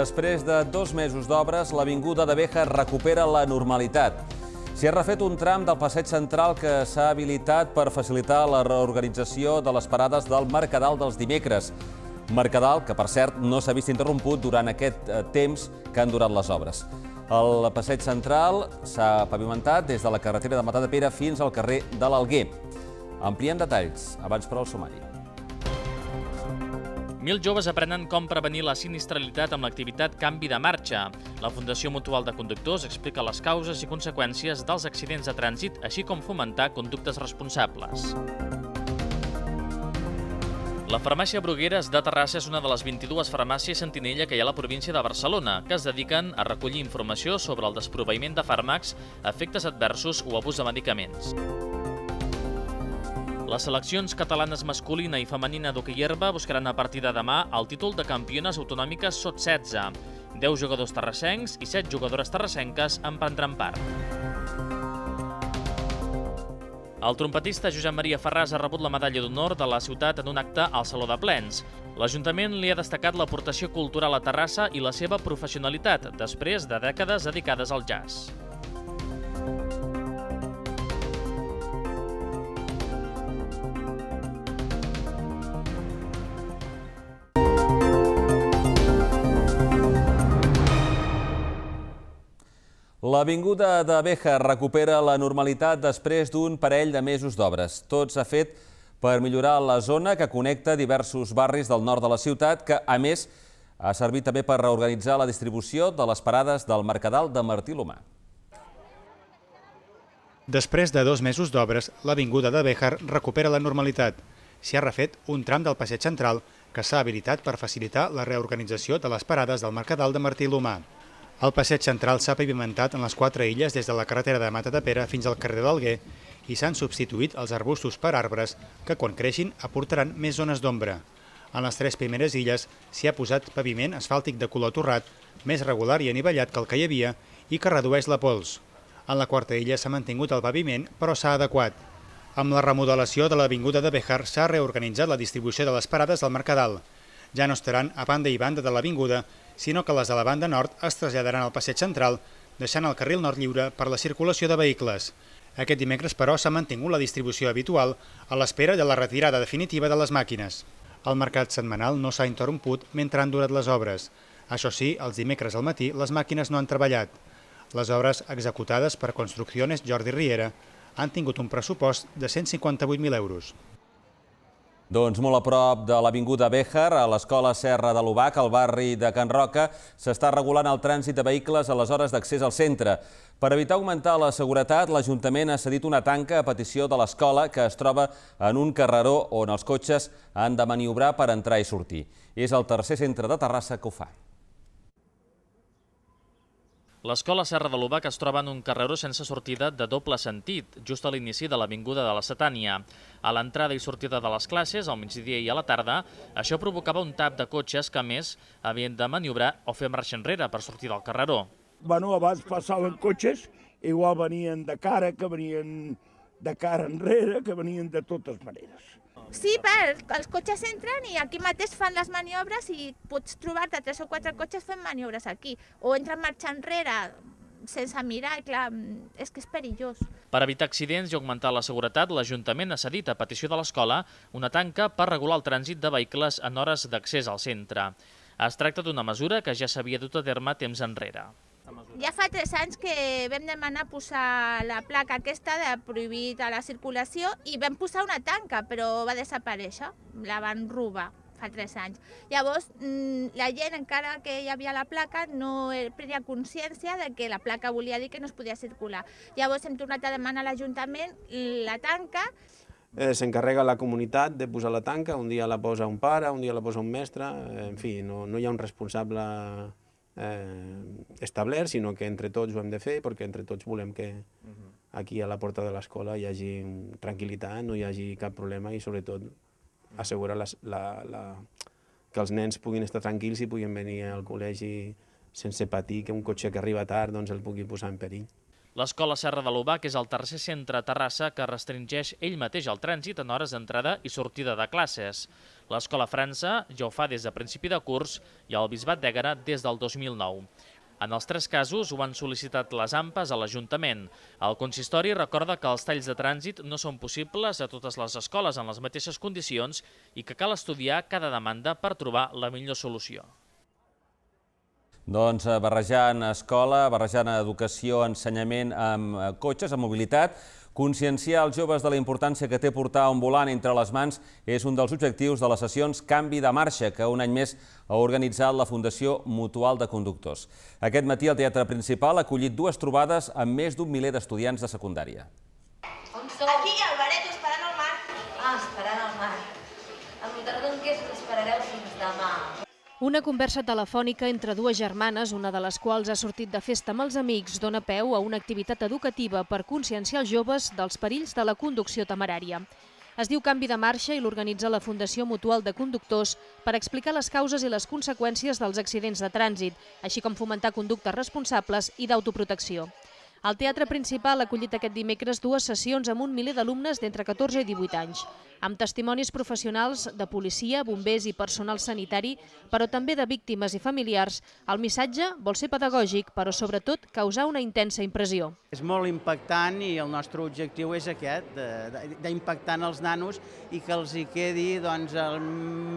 Després de dos mesos d'obres, l'Avinguda de Beja recupera la normalitat. S'hi ha refet un tram del passeig central que s'ha habilitat per facilitar la reorganització de les parades del Mercadal dels dimecres. Mercadal, que per cert no s'ha vist interromput durant aquest eh, temps que han durat les obres. El passeig central s'ha pavimentat des de la carretera de Matadepera fins al carrer de l'Alguer. Ampliem detalls, abans per al sumari. Mil joves aprenen com prevenir la sinistralitat amb l'activitat Canvi de Marxa. La Fundació Mutual de Conductors explica les causes i conseqüències dels accidents de trànsit, així com fomentar conductes responsables. La farmàcia Brugueres de Terrassa és una de les 22 farmàcies sentinella que hi ha a la província de Barcelona, que es dediquen a recollir informació sobre el desproveïment de fàrmacs, efectes adversos o abús de medicaments. Les seleccions catalanes masculina i femenina d'hoquei herba buscaran a partir de demà el títol de campiones autonòmiques sot 16. 10 jugadors terrassencs i 7 jugadores terrassenques en prendran part. El trompetista Josep Maria Ferràs ha rebut la medalla d'honor de la ciutat en un acte al Saló de Plens. L'Ajuntament li ha destacat l'aportació cultural a Terrassa i la seva professionalitat, després de dècades dedicades al jazz. L'Avinguda de Beja recupera la normalitat després d'un parell de mesos d'obres. Tot s'ha fet per millorar la zona que connecta diversos barris del nord de la ciutat, que, a més, ha servit també per reorganitzar la distribució de les parades del Mercadal de Martí Lomà. Després de dos mesos d'obres, l'Avinguda de Béjar recupera la normalitat. S'hi ha refet un tram del passeig central que s'ha habilitat per facilitar la reorganització de les parades del Mercadal de Martí Lomà. El passeig central s'ha pavimentat en les quatre illes des de la carretera de Mata de Pera fins al carrer d'Alguer i s'han substituït els arbustos per arbres que, quan creixin, aportaran més zones d'ombra. En les tres primeres illes s'hi ha posat paviment asfàltic de color torrat, més regular i anivellat que el que hi havia i que redueix la pols. En la quarta illa s'ha mantingut el paviment, però s'ha adequat. Amb la remodelació de l'avinguda de Bejar s'ha reorganitzat la distribució de les parades del Mercadal, ja no estaran a banda i banda de l'avinguda, sinó que les de la banda nord es traslladaran al passeig central, deixant el carril nord lliure per la circulació de vehicles. Aquest dimecres, però, s'ha mantingut la distribució habitual a l'espera de la retirada definitiva de les màquines. El mercat setmanal no s'ha interromput mentre han durat les obres. Això sí, els dimecres al matí les màquines no han treballat. Les obres executades per Construcciones Jordi Riera han tingut un pressupost de 158.000 euros. Doncs molt a prop de l'Avinguda Béjar, a l'Escola Serra de l'Ubac, al barri de Can Roca, s'està regulant el trànsit de vehicles a les hores d'accés al centre. Per evitar augmentar la seguretat, l'Ajuntament ha cedit una tanca a petició de l'escola que es troba en un carreró on els cotxes han de maniobrar per entrar i sortir. És el tercer centre de Terrassa que ho fa. L'escola Serra de l'Ubac es troba en un carreró sense sortida de doble sentit, just a l'inici de l'avinguda de la Setània. A l'entrada i sortida de les classes, al migdia i a la tarda, això provocava un tap de cotxes que, a més, havien de maniobrar o fer marxa enrere per sortir del carreró. Bueno, abans passaven cotxes, igual venien de cara, que venien de cara enrere, que venien de totes maneres. Sí, per, els cotxes entren i aquí mateix fan les maniobres i pots trobar-te tres o quatre cotxes fent maniobres aquí. O entren marxa enrere, sense mirar, clar, mm, és que és perillós. Per evitar accidents i augmentar la seguretat, l'Ajuntament ha cedit a petició de l'escola una tanca per regular el trànsit de vehicles en hores d'accés al centre. Es tracta d'una mesura que ja s'havia dut a terme temps enrere. Ja fa tres anys que vam demanar posar la placa aquesta de prohibit a la circulació i vam posar una tanca, però va desaparèixer, la van robar fa tres anys. Llavors, mm, la gent, encara que hi havia la placa, no er, prenia consciència de que la placa volia dir que no es podia circular. Llavors hem tornat a demanar a l'Ajuntament la tanca eh, s'encarrega la comunitat de posar la tanca, un dia la posa un pare, un dia la posa un mestre, eh, en fi, no, no hi ha un responsable eh, establert, sinó que entre tots ho hem de fer perquè entre tots volem que mhm. aquí a la porta de l'escola hi hagi tranquil·litat, no hi hagi cap problema i sobretot mhm. assegurar la, la, la, que els nens puguin estar tranquils i puguin venir al col·legi sense patir que un cotxe que arriba tard doncs el pugui posar en perill. L'Escola Serra de l'Ubac que és el tercer centre a Terrassa que restringeix ell mateix el trànsit en hores d'entrada i sortida de classes. L'Escola França ja ho fa des de principi de curs i el Bisbat d'Ègara des del 2009. En els tres casos ho han sol·licitat les AMPAs a l'Ajuntament. El consistori recorda que els talls de trànsit no són possibles a totes les escoles en les mateixes condicions i que cal estudiar cada demanda per trobar la millor solució. Doncs eh, barrejant escola, barrejant educació, ensenyament amb eh, cotxes, amb mobilitat, Conscienciar els joves de la importància que té portar un volant entre les mans és un dels objectius de les sessions Canvi de Marxa, que un any més ha organitzat la Fundació Mutual de Conductors. Aquest matí el Teatre Principal ha acollit dues trobades amb més d'un miler d'estudiants de secundària. Una conversa telefònica entre dues germanes, una de les quals ha sortit de festa amb els amics, dona peu a una activitat educativa per conscienciar els joves dels perills de la conducció temerària. Es diu Canvi de Marxa i l'organitza la Fundació Mutual de Conductors per explicar les causes i les conseqüències dels accidents de trànsit, així com fomentar conductes responsables i d'autoprotecció. El teatre principal ha acollit aquest dimecres dues sessions amb un miler d'alumnes d'entre 14 i 18 anys, amb testimonis professionals de policia, bombers i personal sanitari, però també de víctimes i familiars. El missatge vol ser pedagògic, però sobretot causar una intensa impressió. És molt impactant i el nostre objectiu és aquest, d'impactar els nanos i que els hi quedi doncs, el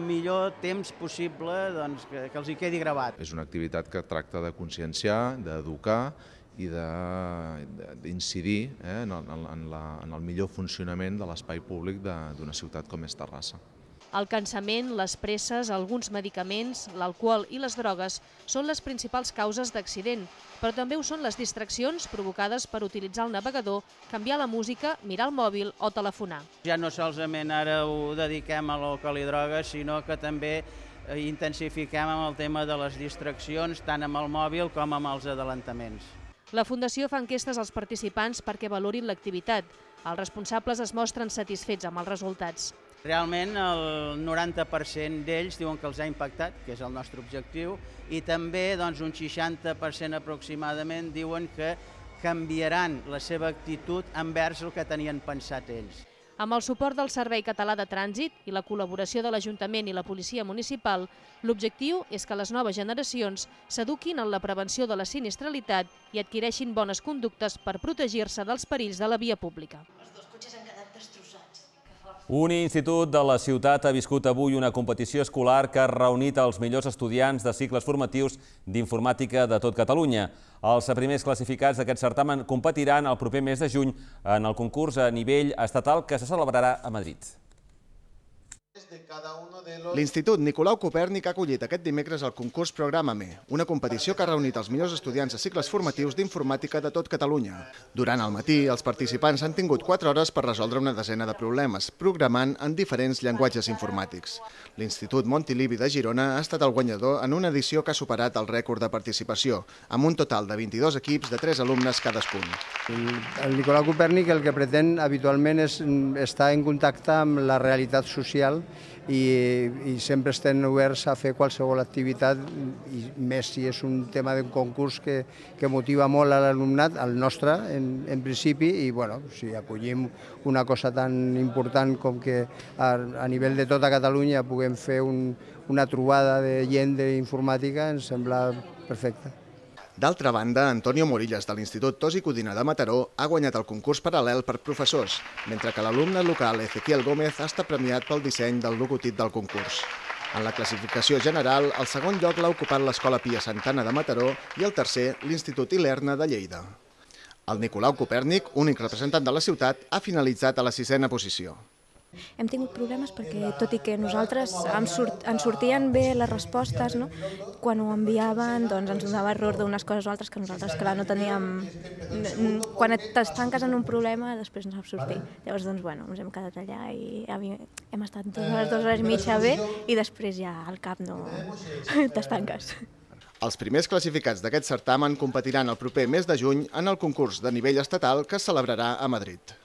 millor temps possible, doncs, que, que els hi quedi gravat. És una activitat que tracta de conscienciar, d'educar, i d'incidir eh, en, en, la, en el millor funcionament de l'espai públic d'una ciutat com és Terrassa. El cansament, les presses, alguns medicaments, l'alcohol i les drogues són les principals causes d'accident, però també ho són les distraccions provocades per utilitzar el navegador, canviar la música, mirar el mòbil o telefonar. Ja no solament ara ho dediquem a l'alcohol i drogues, sinó que també eh, intensifiquem amb el tema de les distraccions, tant amb el mòbil com amb els adelantaments. La Fundació fa enquestes als participants perquè valorin l'activitat. Els responsables es mostren satisfets amb els resultats. Realment el 90% d'ells diuen que els ha impactat, que és el nostre objectiu, i també doncs, un 60% aproximadament diuen que canviaran la seva actitud envers el que tenien pensat ells. Amb el suport del Servei Català de Trànsit i la col·laboració de l'Ajuntament i la Policia Municipal, l'objectiu és que les noves generacions s'eduquin en la prevenció de la sinistralitat i adquireixin bones conductes per protegir-se dels perills de la via pública. Els dos cotxes un institut de la ciutat ha viscut avui una competició escolar que ha reunit els millors estudiants de cicles formatius d'informàtica de tot Catalunya. Els primers classificats d'aquest certamen competiran el proper mes de juny en el concurs a nivell estatal que se celebrarà a Madrid. L'Institut Nicolau Copèrnic ha acollit aquest dimecres el concurs Programame, una competició que ha reunit els millors estudiants de cicles formatius d'informàtica de tot Catalunya. Durant el matí, els participants han tingut 4 hores per resoldre una desena de problemes, programant en diferents llenguatges informàtics. L'Institut Montilivi de Girona ha estat el guanyador en una edició que ha superat el rècord de participació, amb un total de 22 equips de 3 alumnes cadascun. El, el Nicolau Copèrnic el que pretén habitualment és mm, estar en contacte amb la realitat social i, i sempre estem oberts a fer qualsevol activitat, i més si és un tema d'un concurs que, que motiva molt a l'alumnat, al nostre en, en principi, i bueno, si acollim una cosa tan important com que a, a nivell de tota Catalunya puguem fer un, una trobada de gent d'informàtica, ens sembla perfecte. D'altra banda, Antonio Morillas de l'Institut Tosi Codina de Mataró ha guanyat el concurs paral·lel per professors, mentre que l'alumne local Ezequiel Gómez ha estat premiat pel disseny del logotip del concurs. En la classificació general, el segon lloc l'ha ocupat l'Escola Pia Santana de Mataró i el tercer l'Institut Ilerna de Lleida. El Nicolau Copèrnic, únic representant de la ciutat, ha finalitzat a la sisena posició. Hem tingut problemes perquè, tot i que nosaltres em sort, ens sortien bé les respostes, no? quan ho enviaven doncs, ens donava error d'unes coses o altres que nosaltres clar, no teníem... Quan t'estanques en un problema, després no saps sortir. Llavors, doncs, bueno, ens hem quedat allà i hem estat dues hores, dues hores i mitja bé i després ja al cap no t'estanques. Els primers classificats d'aquest certamen competiran el proper mes de juny en el concurs de nivell estatal que es celebrarà a Madrid.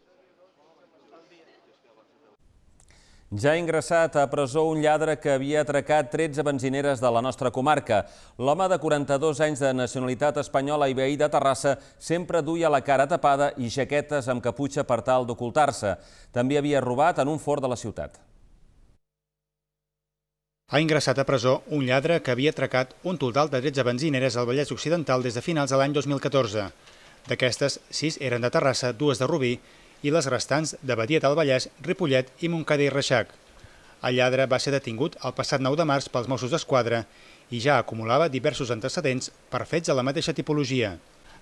Ja ha ingressat a presó un lladre que havia atracat 13 benzineres de la nostra comarca. L'home de 42 anys de nacionalitat espanyola i veí de Terrassa sempre duia la cara tapada i jaquetes amb caputxa per tal d'ocultar-se. També havia robat en un fort de la ciutat. Ha ingressat a presó un lladre que havia atracat un total de 13 benzineres al Vallès Occidental des de finals de l'any 2014. D'aquestes, 6 eren de Terrassa, dues de Rubí i les restants de Badia del Vallès, Ripollet i Montcada i Reixac. El lladre va ser detingut el passat 9 de març pels Mossos d'Esquadra i ja acumulava diversos antecedents per fets de la mateixa tipologia.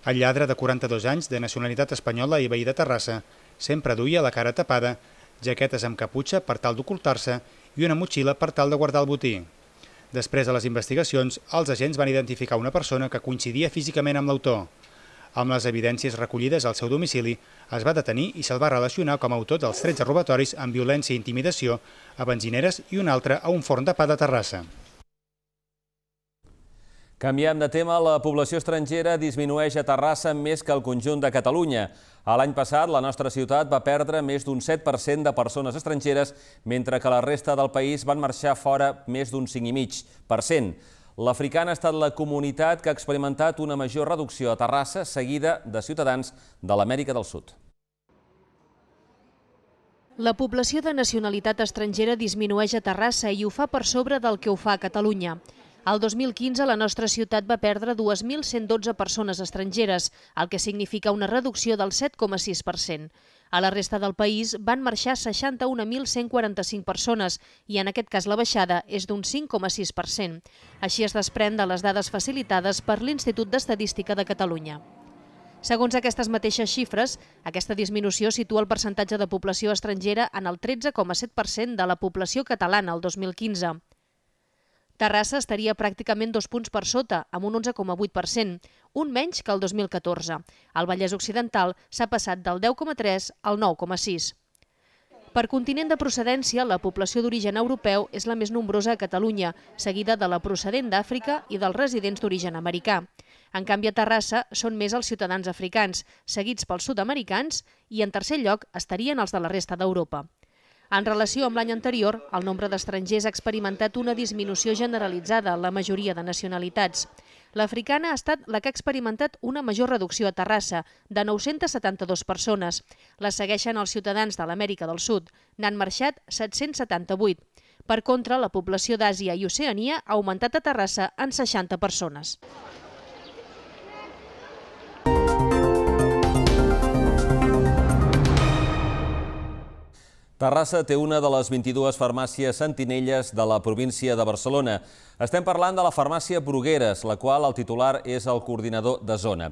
El lladre de 42 anys, de nacionalitat espanyola i veí de Terrassa, sempre duia la cara tapada, jaquetes amb caputxa per tal d'ocultar-se i una motxilla per tal de guardar el botí. Després de les investigacions, els agents van identificar una persona que coincidia físicament amb l'autor. Amb les evidències recollides al seu domicili, es va detenir i se'l va relacionar com a autor dels 13 robatoris amb violència i intimidació a benzineres i un altre a un forn de pa de Terrassa. Canviem de tema, la població estrangera disminueix a Terrassa més que el conjunt de Catalunya. L'any passat, la nostra ciutat va perdre més d'un 7% de persones estrangeres, mentre que la resta del país van marxar fora més d'un 5,5%. L'Africana ha estat la comunitat que ha experimentat una major reducció a Terrassa, seguida de ciutadans de l'Amèrica del Sud. La població de nacionalitat estrangera disminueix a Terrassa i ho fa per sobre del que ho fa a Catalunya. El 2015 la nostra ciutat va perdre 2.112 persones estrangeres, el que significa una reducció del 7,6%. A la resta del país van marxar 61.145 persones i en aquest cas la baixada és d'un 5,6%. Així es desprèn de les dades facilitades per l'Institut d'Estadística de Catalunya. Segons aquestes mateixes xifres, aquesta disminució situa el percentatge de població estrangera en el 13,7% de la població catalana el 2015. Terrassa estaria pràcticament dos punts per sota, amb un 11,8%, un menys que el 2014. El Vallès Occidental s'ha passat del 10,3 al 9,6. Per continent de procedència, la població d'origen europeu és la més nombrosa a Catalunya, seguida de la procedent d'Àfrica i dels residents d'origen americà. En canvi, a Terrassa són més els ciutadans africans, seguits pels sud-americans, i en tercer lloc estarien els de la resta d'Europa. En relació amb l'any anterior, el nombre d'estrangers ha experimentat una disminució generalitzada en la majoria de nacionalitats. L'africana ha estat la que ha experimentat una major reducció a Terrassa, de 972 persones. La segueixen els ciutadans de l'Amèrica del Sud. N'han marxat 778. Per contra, la població d'Àsia i Oceania ha augmentat a Terrassa en 60 persones. Terrassa té una de les 22 farmàcies sentinelles de la província de Barcelona. Estem parlant de la farmàcia Brugueres, la qual el titular és el coordinador de zona.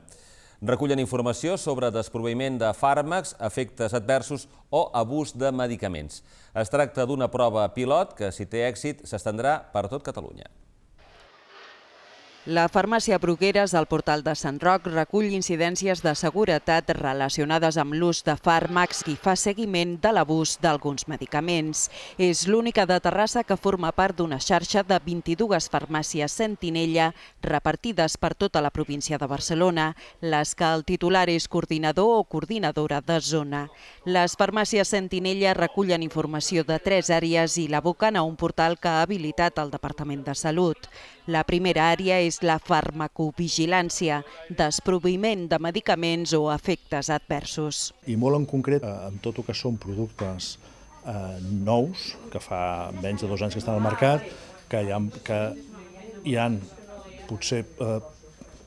Recullen informació sobre desproveïment de fàrmacs, efectes adversos o abús de medicaments. Es tracta d'una prova pilot que, si té èxit, s'estendrà per tot Catalunya. La farmàcia Brugueres del portal de Sant Roc recull incidències de seguretat relacionades amb l'ús de fàrmacs i fa seguiment de l'abús d'alguns medicaments. És l'única de Terrassa que forma part d'una xarxa de 22 farmàcies sentinella repartides per tota la província de Barcelona, les que el titular és coordinador o coordinadora de zona. Les farmàcies sentinella recullen informació de tres àrees i l'aboquen a un portal que ha habilitat el Departament de Salut. La primera àrea és la farmacovigilància, desproviment de medicaments o efectes adversos. I molt en concret, eh, amb tot el que són productes eh, nous, que fa menys de dos anys que estan al mercat, que hi ha, que hi ha potser eh,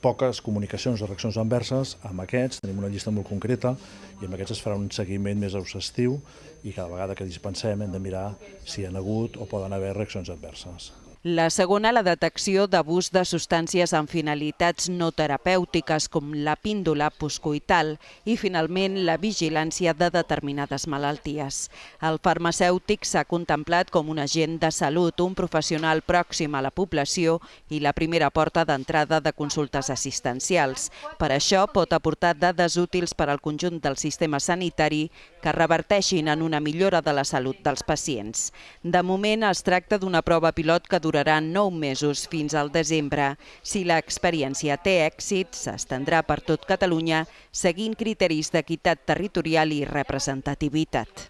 poques comunicacions de reaccions adverses, amb aquests tenim una llista molt concreta i amb aquests es farà un seguiment més exhaustiu i cada vegada que dispensem hem de mirar si hi ha hagut o poden haver reaccions adverses. La segona, la detecció d'abús de substàncies amb finalitats no terapèutiques com la píndola poscoital i, finalment, la vigilància de determinades malalties. El farmacèutic s'ha contemplat com un agent de salut, un professional pròxim a la població i la primera porta d'entrada de consultes assistencials. Per això pot aportar dades útils per al conjunt del sistema sanitari que reverteixin en una millora de la salut dels pacients. De moment, es tracta d'una prova pilot que durarà durarà nou mesos fins al desembre. Si l'experiència té èxit, s'estendrà per tot Catalunya seguint criteris d'equitat territorial i representativitat.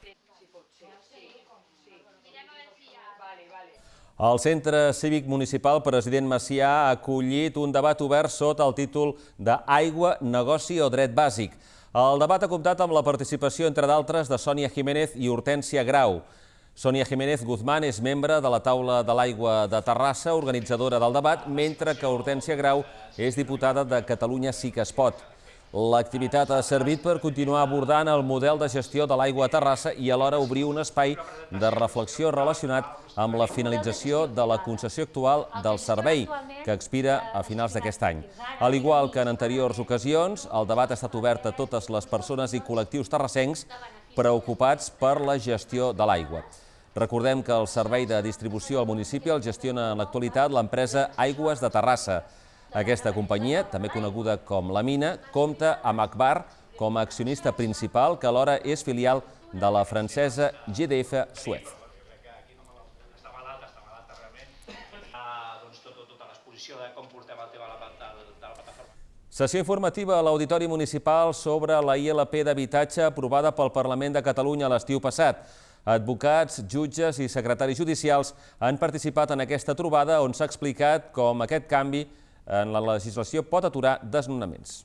El Centre Cívic Municipal President Macià ha acollit un debat obert sota el títol de Aigua, negoci o dret bàsic. El debat ha comptat amb la participació, entre d'altres, de Sònia Jiménez i Hortència Grau. Sònia Jiménez Guzmán és membre de la taula de l'aigua de Terrassa, organitzadora del debat, mentre que Hortència Grau és diputada de Catalunya Sí que es pot. L'activitat ha servit per continuar abordant el model de gestió de l'aigua a Terrassa i alhora obrir un espai de reflexió relacionat amb la finalització de la concessió actual del servei, que expira a finals d'aquest any. Al igual que en anteriors ocasions, el debat ha estat obert a totes les persones i col·lectius terrassencs preocupats per la gestió de l'aigua. Recordem que el servei de distribució al municipi el gestiona en l'actualitat l'empresa Aigües de Terrassa. Aquesta companyia, també coneguda com La Mina, compta amb Akbar com a accionista principal, que alhora és filial de la francesa GDF Suez. Sessió informativa a l'Auditori Municipal sobre la ILP d'habitatge aprovada pel Parlament de Catalunya l'estiu passat. Advocats, jutges i secretaris judicials han participat en aquesta trobada on s'ha explicat com aquest canvi en la legislació pot aturar desnonaments.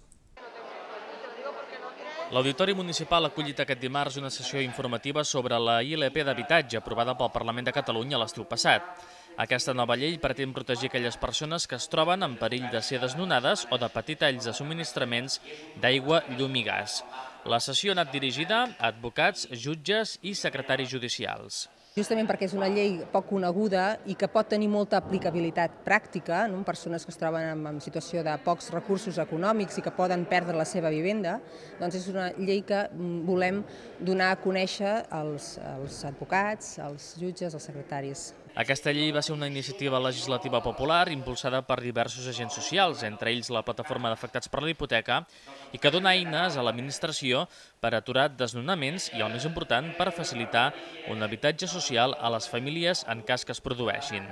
L'Auditori Municipal ha acollit aquest dimarts una sessió informativa sobre la ILP d'habitatge aprovada pel Parlament de Catalunya l'estiu passat. Aquesta nova llei pretén protegir aquelles persones que es troben en perill de ser desnonades o de patir talls de subministraments d'aigua, llum i gas. La sessió ha anat dirigida a advocats, jutges i secretaris judicials. Justament perquè és una llei poc coneguda i que pot tenir molta aplicabilitat pràctica en no? persones que es troben en, en situació de pocs recursos econòmics i que poden perdre la seva vivenda, doncs és una llei que mm, volem donar a conèixer als, als advocats, als jutges, als secretaris aquesta llei va ser una iniciativa legislativa popular impulsada per diversos agents socials, entre ells la plataforma d'afectats per la hipoteca, i que dona eines a l'administració per aturar desnonaments i, el més important, per facilitar un habitatge social a les famílies en cas que es produeixin.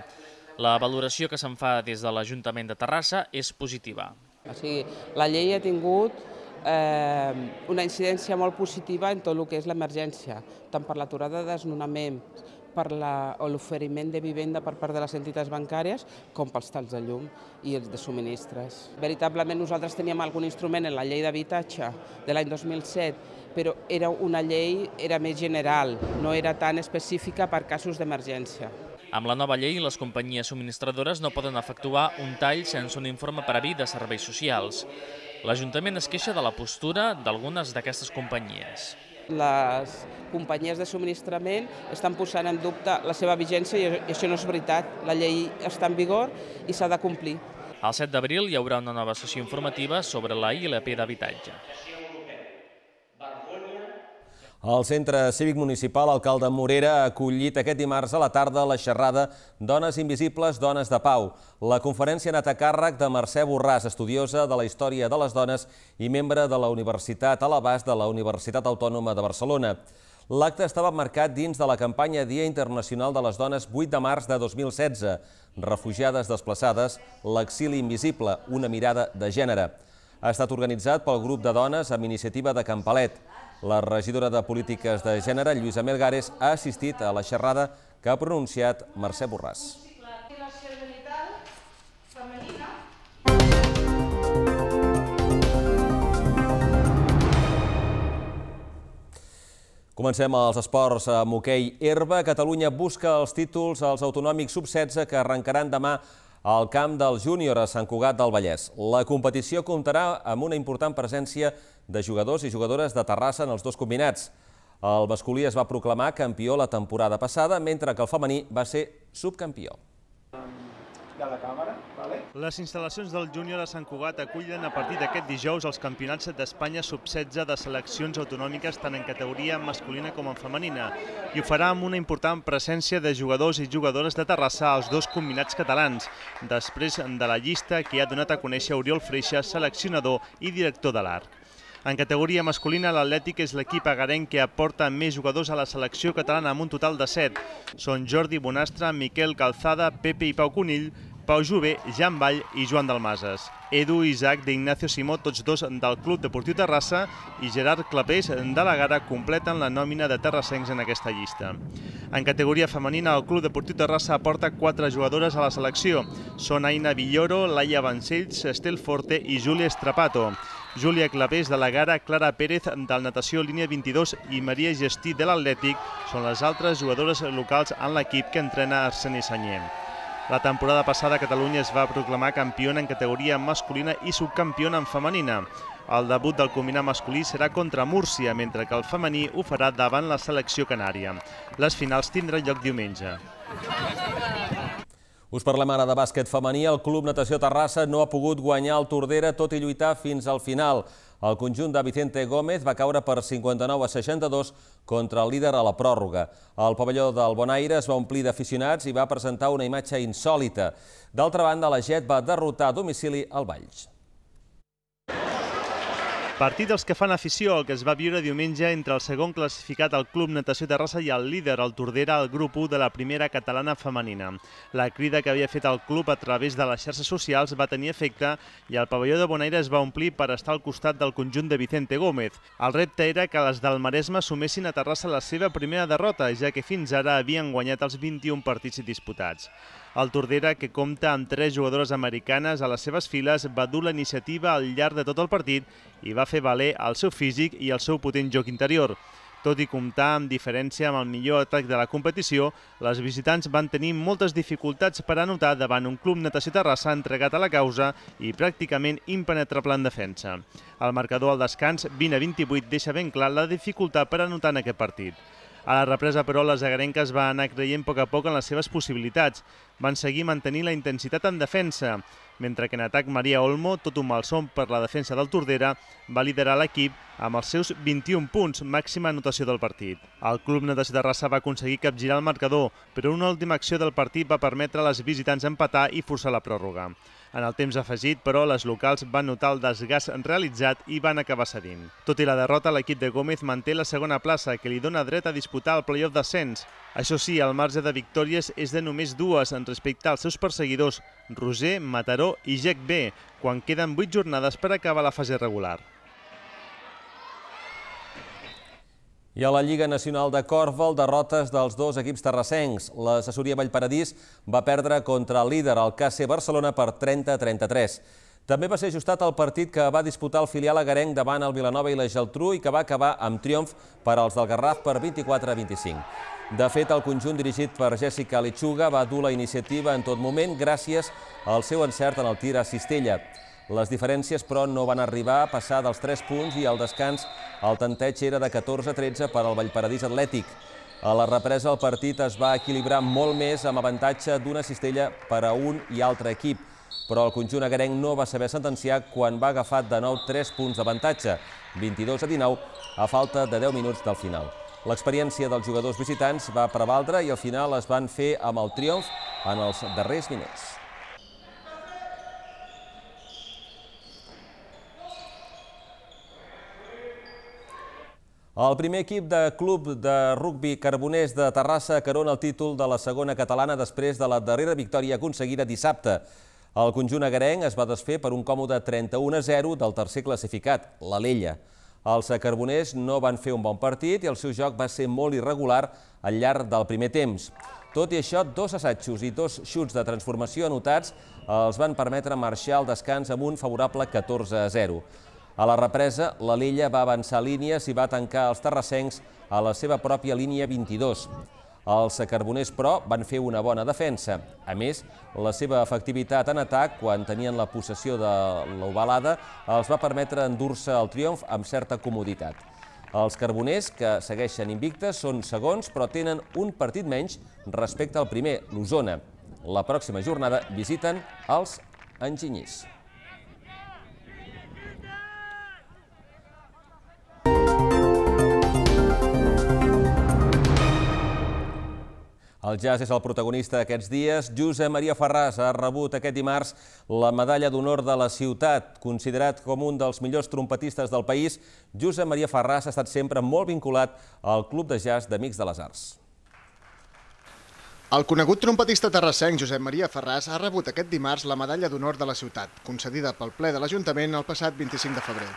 La valoració que se'n fa des de l'Ajuntament de Terrassa és positiva. O sigui, la llei ha tingut eh, una incidència molt positiva en tot el que és l'emergència, tant per l'aturada de desnonaments, per l'oferiment de vivenda per part de les entitats bancàries com pels tals de llum i els de subministres. Veritablement nosaltres teníem algun instrument en la llei d'habitatge de l'any 2007 però era una llei era més general, no era tan específica per casos d'emergència. Amb la nova llei, les companyies subministradores no poden efectuar un tall sense un informe vi de serveis socials. L'Ajuntament es queixa de la postura d'algunes d'aquestes companyies les companyies de subministrament estan posant en dubte la seva vigència i això no és veritat. La llei està en vigor i s'ha de complir. El 7 d'abril hi haurà una nova sessió informativa sobre la ILP d'habitatge. El Centre Cívic Municipal Alcalde Morera ha acollit aquest dimarts a la tarda la xerrada Dones Invisibles, Dones de Pau. La conferència ha anat a càrrec de Mercè Borràs, estudiosa de la història de les dones i membre de la Universitat a l'abast de la Universitat Autònoma de Barcelona. L'acte estava marcat dins de la campanya Dia Internacional de les Dones 8 de març de 2016, Refugiades desplaçades, l'exili invisible, una mirada de gènere. Ha estat organitzat pel grup de dones amb iniciativa de Campalet. La regidora de Polítiques de Gènere, Lluïsa Melgares, ha assistit a la xerrada que ha pronunciat Mercè Borràs. Comencem als esports amb hoquei herba. Catalunya busca els títols als autonòmics sub-16 que arrencaran demà al camp del júnior a Sant Cugat del Vallès. La competició comptarà amb una important presència de jugadors i jugadores de Terrassa en els dos combinats. El masculí es va proclamar campió la temporada passada, mentre que el femení va ser subcampió. De la càmera. Les instal·lacions del júnior de Sant Cugat acullen a partir d'aquest dijous els campionats d'Espanya sub-16 de seleccions autonòmiques tant en categoria masculina com en femenina i ho farà amb una important presència de jugadors i jugadores de Terrassa als dos combinats catalans, després de la llista que ha donat a conèixer Oriol Freixa, seleccionador i director de l'ARC. En categoria masculina, l'Atlètic és l'equip agarenc que aporta més jugadors a la selecció catalana amb un total de 7. Són Jordi Bonastre, Miquel Calzada, Pepe i Pau Conill, Pau Jové, Jan Vall i Joan Dalmases. Edu i Isaac d'Ignacio Simó, tots dos del Club Deportiu Terrassa, i Gerard Clapés de la Gara completen la nòmina de terrassencs en aquesta llista. En categoria femenina, el Club Deportiu Terrassa aporta quatre jugadores a la selecció. Són Aina Villoro, Laia Vancells, Estel Forte i Júlia Estrapato. Júlia Clapés, de la Gara, Clara Pérez del Natació Línia 22 i Maria Gestí de l'Atlètic són les altres jugadores locals en l'equip que entrena Arseni Sanyer. La temporada passada Catalunya es va proclamar campiona en categoria masculina i subcampiona en femenina. El debut del combinat masculí serà contra Múrcia, mentre que el femení ho farà davant la selecció canària. Les finals tindran lloc diumenge. Us parlem ara de bàsquet femení. El Club Natació Terrassa no ha pogut guanyar el Tordera, tot i lluitar fins al final. El conjunt de Vicente Gómez va caure per 59 a 62 contra el líder a la pròrroga. El pavelló del Bonaire es va omplir d'aficionats i va presentar una imatge insòlita. D'altra banda, la Jet va derrotar a domicili al Valls. Partit dels que fan afició el que es va viure diumenge entre el segon classificat al Club Natació Terrassa i el líder, el Tordera, al grup 1 de la primera catalana femenina. La crida que havia fet el club a través de les xarxes socials va tenir efecte i el pavelló de Bonaire es va omplir per estar al costat del conjunt de Vicente Gómez. El repte era que les del Maresme sumessin a Terrassa la seva primera derrota, ja que fins ara havien guanyat els 21 partits disputats. El Tordera, que compta amb tres jugadores americanes a les seves files, va dur la iniciativa al llarg de tot el partit i va fer valer el seu físic i el seu potent joc interior. Tot i comptar amb diferència amb el millor atac de la competició, les visitants van tenir moltes dificultats per anotar davant un club natació Terrassa entregat a la causa i pràcticament impenetrable en defensa. El marcador al descans 20 28 deixa ben clar la dificultat per anotar en aquest partit. A la represa, però, les agarenques van anar creient a poc a poc en les seves possibilitats. Van seguir mantenint la intensitat en defensa, mentre que en atac Maria Olmo, tot un malson per la defensa del Tordera, va liderar l'equip amb els seus 21 punts, màxima anotació del partit. El club natació de Terrassa va aconseguir capgirar el marcador, però una última acció del partit va permetre a les visitants empatar i forçar la pròrroga en el temps afegit, però les locals van notar el desgast realitzat i van acabar cedint. Tot i la derrota, l'equip de Gómez manté la segona plaça, que li dona dret a disputar el playoff d'ascens. Això sí, el marge de victòries és de només dues en respecte als seus perseguidors, Roser, Mataró i Jec B, quan queden vuit jornades per acabar la fase regular. I a la Lliga Nacional de Corval, derrotes dels dos equips terrassencs. L'assessoria Vallparadís va perdre contra el líder, el KC Barcelona, per 30-33. També va ser ajustat el partit que va disputar el filial agarenc davant el Vilanova i la Geltrú i que va acabar amb triomf per als del Garraf per 24-25. De fet, el conjunt dirigit per Jessica Lechuga va dur la iniciativa en tot moment gràcies al seu encert en el tir a Cistella. Les diferències, però, no van arribar a passar dels 3 punts i al descans el tanteig era de 14-13 per al Vallparadís Atlètic. A la represa el partit es va equilibrar molt més amb avantatge d'una cistella per a un i altre equip, però el conjunt agarenc no va saber sentenciar quan va agafar de nou 3 punts d'avantatge, 22 a 19, a falta de 10 minuts del final. L'experiència dels jugadors visitants va prevaldre i al final es van fer amb el triomf en els darrers minuts. El primer equip de club de rugbi Carboners de Terrassa carona el títol de la segona catalana després de la darrera victòria aconseguida dissabte. El conjunt agarenc es va desfer per un còmode 31 a 0 del tercer classificat, l'Alella. Els carboners no van fer un bon partit i el seu joc va ser molt irregular al llarg del primer temps. Tot i això, dos assajos i dos xuts de transformació anotats els van permetre marxar al descans amb un favorable 14 a 0. A la represa, la Lella va avançar línies i va tancar els terrassencs a la seva pròpia línia 22. Els carboners, però, van fer una bona defensa. A més, la seva efectivitat en atac, quan tenien la possessió de l'ovalada, els va permetre endur-se el triomf amb certa comoditat. Els carboners, que segueixen invictes, són segons, però tenen un partit menys respecte al primer, l'Osona. La pròxima jornada visiten els enginyers. El jazz és el protagonista d'aquests dies. Josep Maria Ferràs ha rebut aquest dimarts la medalla d'honor de la ciutat. Considerat com un dels millors trompetistes del país, Josep Maria Ferràs ha estat sempre molt vinculat al Club de Jazz d'Amics de les Arts. El conegut trompetista terrassenc Josep Maria Ferràs ha rebut aquest dimarts la medalla d'honor de la ciutat, concedida pel ple de l'Ajuntament el passat 25 de febrer.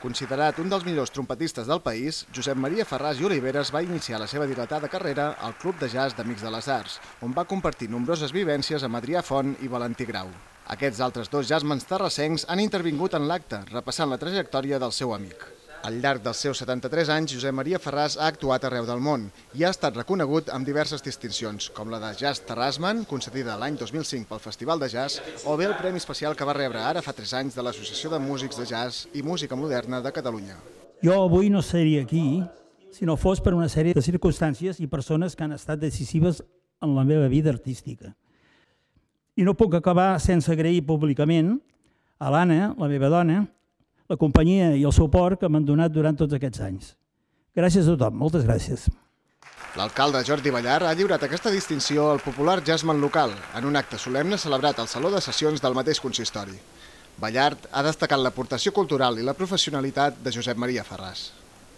Considerat un dels millors trompetistes del país, Josep Maria Ferràs i Oliveres va iniciar la seva dilatada carrera al Club de Jazz d'Amics de les Arts, on va compartir nombroses vivències amb Adrià Font i Valentí Grau. Aquests altres dos jazzmans terrassencs han intervingut en l'acte, repassant la trajectòria del seu amic. Al llarg dels seus 73 anys, Josep Maria Ferràs ha actuat arreu del món i ha estat reconegut amb diverses distincions, com la de Jazz Terrasman, concedida l'any 2005 pel Festival de Jazz, o bé el premi especial que va rebre ara fa 3 anys de l'Associació de Músics de Jazz i Música Moderna de Catalunya. Jo avui no seria aquí si no fos per una sèrie de circumstàncies i persones que han estat decisives en la meva vida artística. I no puc acabar sense agrair públicament a l'Anna, la meva dona, la companyia i el suport que m'han donat durant tots aquests anys. Gràcies a tothom, moltes gràcies. L'alcalde Jordi Ballar ha lliurat aquesta distinció al popular jazzman local en un acte solemne celebrat al Saló de Sessions del mateix consistori. Ballart ha destacat l'aportació cultural i la professionalitat de Josep Maria Ferràs.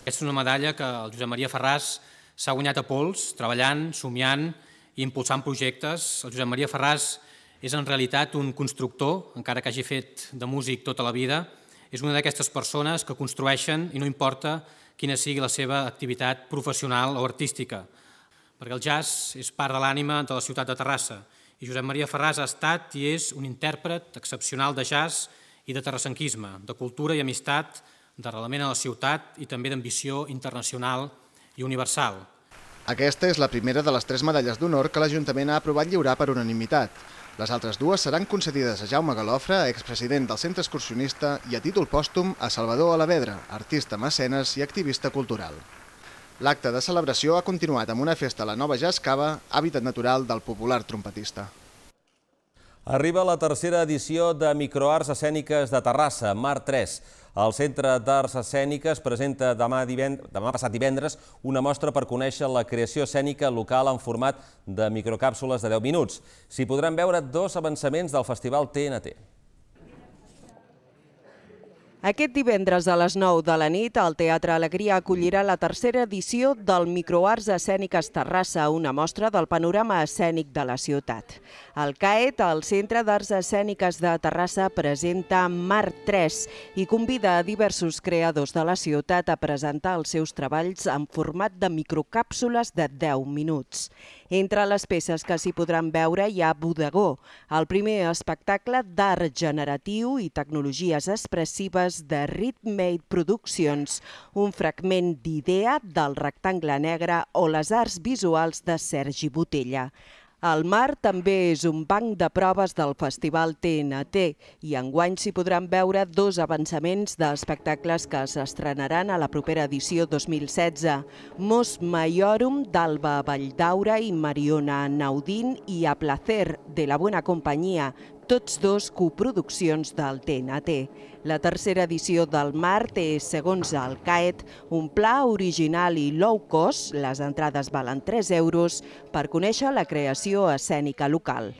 És una medalla que el Josep Maria Ferràs s'ha guanyat a pols, treballant, somiant i impulsant projectes. El Josep Maria Ferràs és en realitat un constructor, encara que hagi fet de músic tota la vida, és una d'aquestes persones que construeixen, i no importa quina sigui la seva activitat professional o artística, perquè el jazz és part de l'ànima de la ciutat de Terrassa, i Josep Maria Ferraz ha estat i és un intèrpret excepcional de jazz i de terrassenquisme, de cultura i amistat, d'arrelament a la ciutat i també d'ambició internacional i universal. Aquesta és la primera de les tres medalles d'honor que l'Ajuntament ha aprovat lliurar per unanimitat. Les altres dues seran concedides a Jaume Galofre, expresident del Centre Excursionista, i a títol pòstum a Salvador Alavedra, artista mecenes i activista cultural. L'acte de celebració ha continuat amb una festa a la nova Jazz Cava, hàbitat natural del popular trompetista. Arriba la tercera edició de Microarts Escèniques de Terrassa, Mar 3. El Centre d'Arts Escèniques presenta demà, divendres, demà passat divendres una mostra per conèixer la creació escènica local en format de microcàpsules de 10 minuts. S'hi podran veure dos avançaments del Festival TNT. Aquest divendres a les 9 de la nit, el Teatre Alegria acollirà la tercera edició del Microarts Escèniques Terrassa, una mostra del panorama escènic de la ciutat. El CAET, el Centre d'Arts Escèniques de Terrassa, presenta Mar 3 i convida a diversos creadors de la ciutat a presentar els seus treballs en format de microcàpsules de 10 minuts. Entre les peces que s'hi podran veure hi ha Bodegó, el primer espectacle d'art generatiu i tecnologies expressives de Ritmade Productions, un fragment d'idea del rectangle negre o les arts visuals de Sergi Botella. El mar també és un banc de proves del Festival TNT i enguany s'hi podran veure dos avançaments d'espectacles que s'estrenaran a la propera edició 2016. Mos Maiorum d'Alba Valldaura i Mariona Naudín i A Placer de la Buena Companyia tots dos coproduccions del TNT. La tercera edició del MART és, segons el CAET, un pla original i low cost, les entrades valen 3 euros, per conèixer la creació escènica local.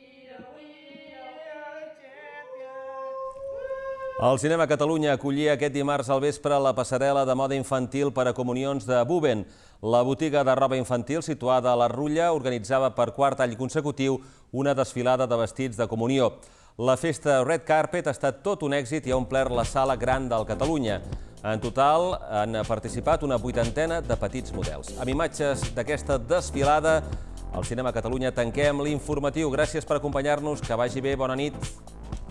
El Cinema Catalunya acollia aquest dimarts al vespre la passarel·la de moda infantil per a comunions de Buben. La botiga de roba infantil situada a la Rulla organitzava per quart any consecutiu una desfilada de vestits de comunió. La festa Red Carpet ha estat tot un èxit i ha omplert la sala gran del Catalunya. En total han participat una vuitantena de petits models. Amb imatges d'aquesta desfilada, al Cinema Catalunya tanquem l'informatiu. Gràcies per acompanyar-nos, que vagi bé, bona nit.